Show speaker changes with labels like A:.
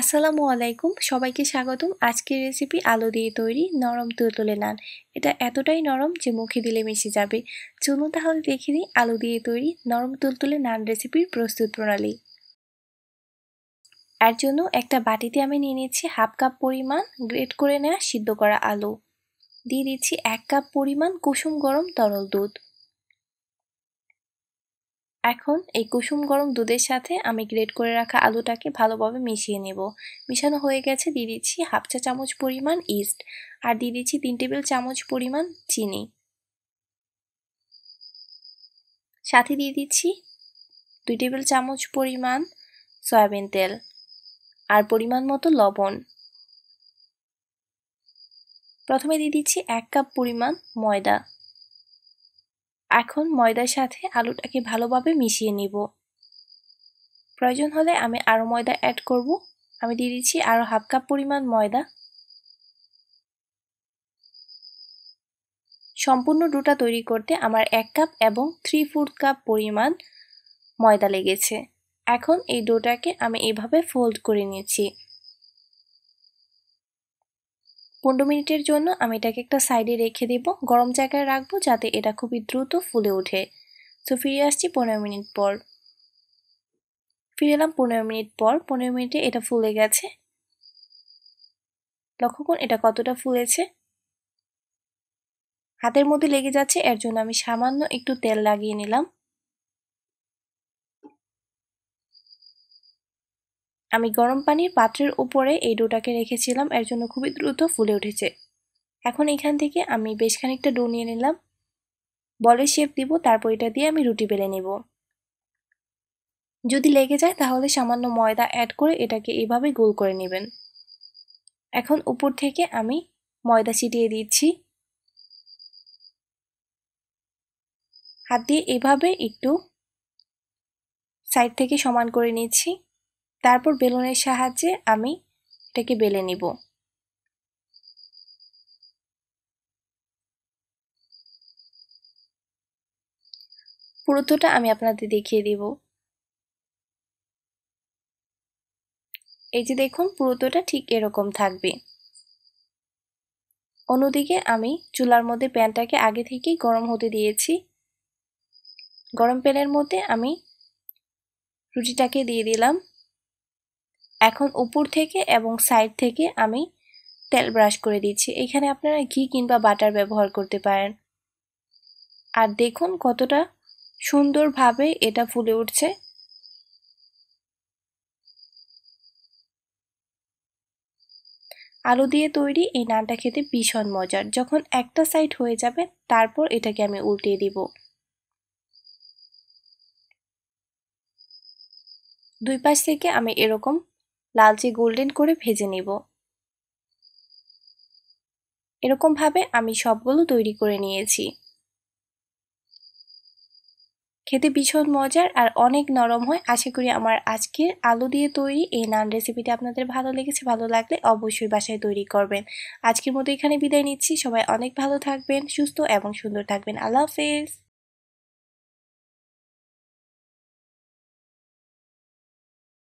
A: আসসালামু আলাইকুম সবাইকে স্বাগতম আজকের রেসিপি আলু দিয়ে তৈরি নরম তুলতুলে নান এটা এতটাই নরম যে মুখে দিলে মিশে যাবে চলুন তাহলে দেখে নিই আলু দিয়ে তৈরি নরম তুলতুলে নান রেসিপির প্রস্তুত প্রণালী এর জন্য একটা বাটিতে আমি নিয়ে নিচ্ছি হাফ কাপ পরিমাণ গ্রেট করে নেওয়া সিদ্ধ করা আলু দিয়ে দিচ্ছি এক কাপ পরিমাণ কুসুম গরম তরল দুধ এখন এই কুসুম গরম দুধের সাথে আমি গ্রেট করে রাখা আলুটাকে ভালোভাবে মিশিয়ে নেব মিশানো হয়ে গেছে দিয়ে দিচ্ছি হাফ চা চামচ পরিমাণ ইস্ট আর দিয়ে দিচ্ছি তিন টেবিল চামচ পরিমাণ চিনি সাথে দিয়ে দিচ্ছি দুই টেবিল চামচ পরিমাণ সয়াবিন তেল আর পরিমাণ মতো লবণ প্রথমে দিয়ে দিচ্ছি এক কাপ পরিমাণ ময়দা এখন ময়দার সাথে আলুটাকে ভালোভাবে মিশিয়ে নিব প্রয়োজন হলে আমি আরও ময়দা অ্যাড করব আমি দিয়ে দিচ্ছি আরও হাফ কাপ পরিমাণ ময়দা সম্পূর্ণ ডোটা তৈরি করতে আমার এক কাপ এবং থ্রি ফোর্থ কাপ পরিমাণ ময়দা লেগেছে এখন এই ডোটাকে আমি এভাবে ফোল্ড করে নিয়েছি পনেরো মিনিটের জন্য আমি এটাকে একটা সাইডে রেখে দেব গরম জায়গায় রাখবো যাতে এটা খুবই দ্রুত ফুলে ওঠে সো ফিরে আসছি পনেরো মিনিট পর ফিরে এলাম পনেরো মিনিট পর পনেরো মিনিটে এটা ফুলে গেছে লক্ষ্য করুন এটা কতটা ফুলেছে হাতের মধ্যে লেগে যাচ্ছে এর জন্য আমি সামান্য একটু তেল লাগিয়ে নিলাম আমি গরম পানির পাত্রের উপরে এই ডোটাকে রেখেছিলাম এর জন্য খুবই দ্রুত ফুলে উঠেছে এখন এখান থেকে আমি বেশ খানিকটা ডো নিয়ে নিলাম বলের শেপ দিব তারপর এটা দিয়ে আমি রুটি বেলে নেব যদি লেগে যায় তাহলে সামান্য ময়দা অ্যাড করে এটাকে এভাবে গোল করে নেবেন এখন উপর থেকে আমি ময়দা ছিটিয়ে দিচ্ছি হাত দিয়ে এভাবে একটু সাইড থেকে সমান করে নিচ্ছি তারপর বেলুনের সাহায্যে আমি এটাকে বেলে নিব পুরোটা আমি আপনাদের দেখিয়ে দিব এই যে দেখুন পুরোটা ঠিক এরকম থাকবে অন্যদিকে আমি চুলার মধ্যে প্যানটাকে আগে থেকেই গরম হতে দিয়েছি গরম প্যানের মধ্যে আমি রুটিটাকে দিয়ে দিলাম এখন উপর থেকে এবং সাইড থেকে আমি তেল ব্রাশ করে দিচ্ছি এখানে আপনারা ঘি কিংবা বাটার ব্যবহার করতে পারেন আর দেখুন কতটা সুন্দরভাবে এটা ফুলে উঠছে আলু দিয়ে তৈরি এই নানটা খেতে ভীষণ মজার যখন একটা সাইড হয়ে যাবে তারপর এটাকে আমি উল্টিয়ে দিব দুই পাশ থেকে আমি এরকম লালচে গোল্ডেন করে ভেজে নেব এরকমভাবে আমি সবগুলো তৈরি করে নিয়েছি খেতে ভীষণ মজার আর অনেক নরম হয় আশা করি আমার আজকের আলু দিয়ে তৈরি এই নান রেসিপিটি আপনাদের ভালো লেগেছে ভালো লাগলে অবশ্যই বাসায় তৈরি করবেন আজকের মতো এখানে বিদায় নিচ্ছি সবাই অনেক ভালো থাকবেন সুস্থ এবং সুন্দর থাকবেন আল্লাহ হাফেজ